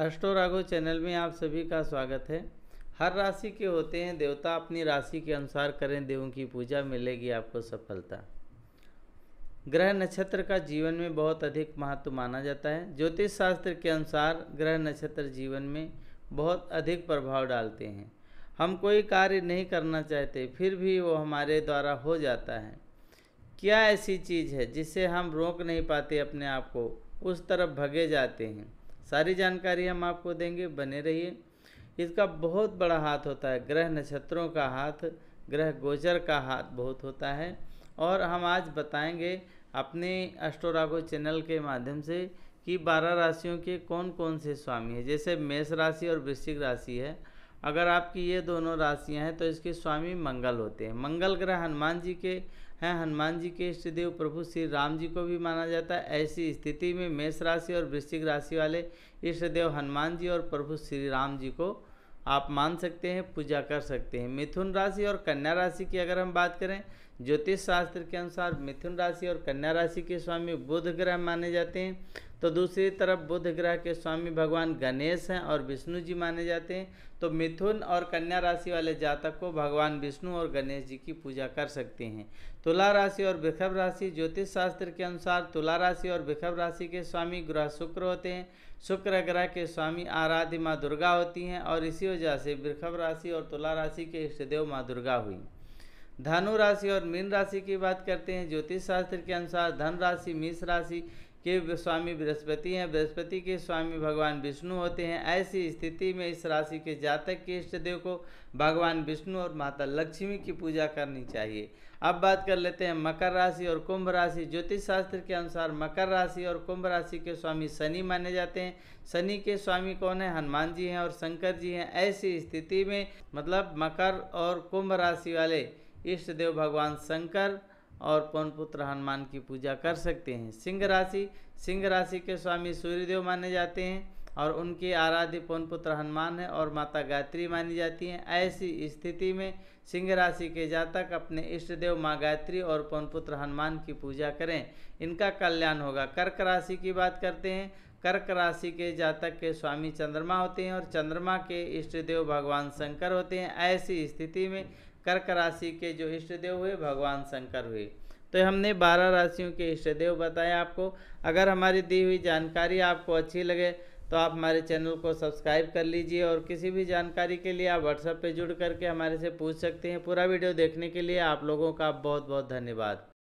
अष्टो Raghav channel में आप सभी का स्वागत है हर राशि के होते हैं देवता अपनी राशि के अनुसार करें देवों की पूजा मिलेगी आपको सफलता ग्रह नक्षत्र का जीवन में बहुत अधिक महत्व माना जाता है ज्योतिष शास्त्र के अनुसार ग्रह नक्षत्र जीवन में बहुत अधिक प्रभाव डालते हैं हम कोई कार्य नहीं करना चाहते फिर भी वो हमारे द्वारा हो जाता है क्या ऐसी चीज़ है जिसे हम रोक नहीं पाते अपने आप को उस तरफ भगे जाते हैं सारी जानकारी हम आपको देंगे बने रहिए इसका बहुत बड़ा हाथ होता है ग्रह नक्षत्रों का हाथ ग्रह गोचर का हाथ बहुत होता है और हम आज बताएंगे अपने अष्टोरागो चैनल के माध्यम से कि बारह राशियों के कौन कौन से स्वामी हैं जैसे मेष राशि और वृश्चिक राशि है अगर आपकी ये दोनों राशियां हैं तो इसके स्वामी मंगल होते हैं मंगल ग्रह हनुमान जी के हैं हनुमान जी के इष्ट देव प्रभु श्री राम जी को भी माना जाता है ऐसी स्थिति में मेष राशि और वृश्चिक राशि वाले इष्ट देव हनुमान जी और प्रभु श्री राम जी को आप मान सकते हैं पूजा कर सकते हैं मिथुन राशि और कन्या राशि की अगर हम बात करें ज्योतिष शास्त्र के अनुसार मिथुन राशि और कन्या राशि के स्वामी बुध ग्रह माने जाते हैं तो दूसरी तरफ बुध ग्रह के स्वामी भगवान गणेश हैं और विष्णु जी माने जाते हैं तो मिथुन और कन्या राशि वाले जातक को भगवान विष्णु और गणेश जी की पूजा कर सकते हैं तुला राशि और वृषभ राशि ज्योतिष शास्त्र के अनुसार तुला राशि और वृषभ राशि के स्वामी ग्रह शुक्र होते हैं शुक्र ग्रह के स्वामी आराध्य माँ दुर्गा होती हैं और इसी वजह से वृषभ राशि और तुला राशि के इष्टदेव माँ दुर्गा हुई धनु राशि और मीन राशि की बात करते हैं ज्योतिष शास्त्र के अनुसार धन राशि मीस राशि के स्वामी बृहस्पति हैं बृहस्पति के स्वामी भगवान विष्णु होते हैं ऐसी स्थिति में इस राशि के जातक के इष्ट देव को भगवान विष्णु और माता लक्ष्मी की पूजा करनी चाहिए अब बात कर लेते हैं मकर राशि और कुंभ राशि ज्योतिष शास्त्र के अनुसार मकर राशि और कुंभ राशि के स्वामी शनि माने जाते हैं शनि के स्वामी कौन है हनुमान जी हैं और शंकर जी हैं ऐसी स्थिति में मतलब मकर और कुंभ राशि वाले इष्ट देव भगवान शंकर और पुत्र हनुमान की पूजा कर सकते हैं सिंह राशि सिंह राशि के स्वामी सूर्यदेव माने जाते हैं और उनके आराध्य पुत्र हनुमान है और माता गायत्री मानी जाती हैं ऐसी स्थिति में सिंह राशि के जातक अपने इष्ट देव माँ गायत्री और पुत्र हनुमान की पूजा करें इनका कल्याण होगा कर्क राशि की बात करते हैं कर्क राशि के जातक के स्वामी चंद्रमा होते हैं और चंद्रमा के इष्ट देव भगवान शंकर होते हैं ऐसी स्थिति में कर्क राशि के जो इष्टदेव हुए भगवान शंकर हुए तो हमने बारह राशियों के इष्टदेव बताए आपको अगर हमारी दी हुई जानकारी आपको अच्छी लगे तो आप हमारे चैनल को सब्सक्राइब कर लीजिए और किसी भी जानकारी के लिए आप व्हाट्सएप पे जुड़ करके हमारे से पूछ सकते हैं पूरा वीडियो देखने के लिए आप लोगों का बहुत बहुत धन्यवाद